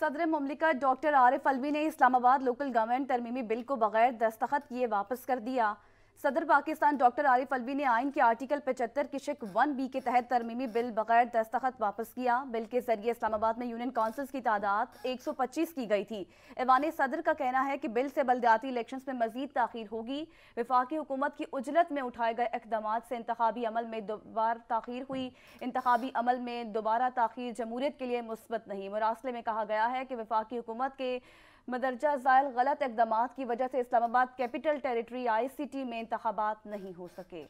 सदर ममलिकत डॉक्टर आरिफ अलवी ने Islamabad local government तरमीमी बिल को बगैर दस्तखत किए वापस कर दिया सदर पाकिस्तान डॉक्टर आरिफ अलवी ने आइन के आर्टिकल पचहत्तर के शिक वन बी के तहत तरमीमी बिल बगैर दस्तखत वापस किया बिल के जरिए इस्लामाबाद में यूनियन काउंसिल्स की तादाद 125 की गई थी एवान सदर का कहना है कि बिल से बलदियाती इलेक्शन में मजीद तखीर होगी विफाकी हुकूमत की उजरत में उठाए गए इकदाम से इंतबी अमल में दोबारा तखीर हुई इंतबी अमल में दोबारा ताखिर जमूरीत के लिए मुस्बत नहीं मरासले में कहा गया है कि विफाकी हुकूमत के मदरजा जायल गलत इकदाम की वजह से इस्लामाबाद कैपिटल टेरिटरी आईसीटी में इंतबात नहीं हो सके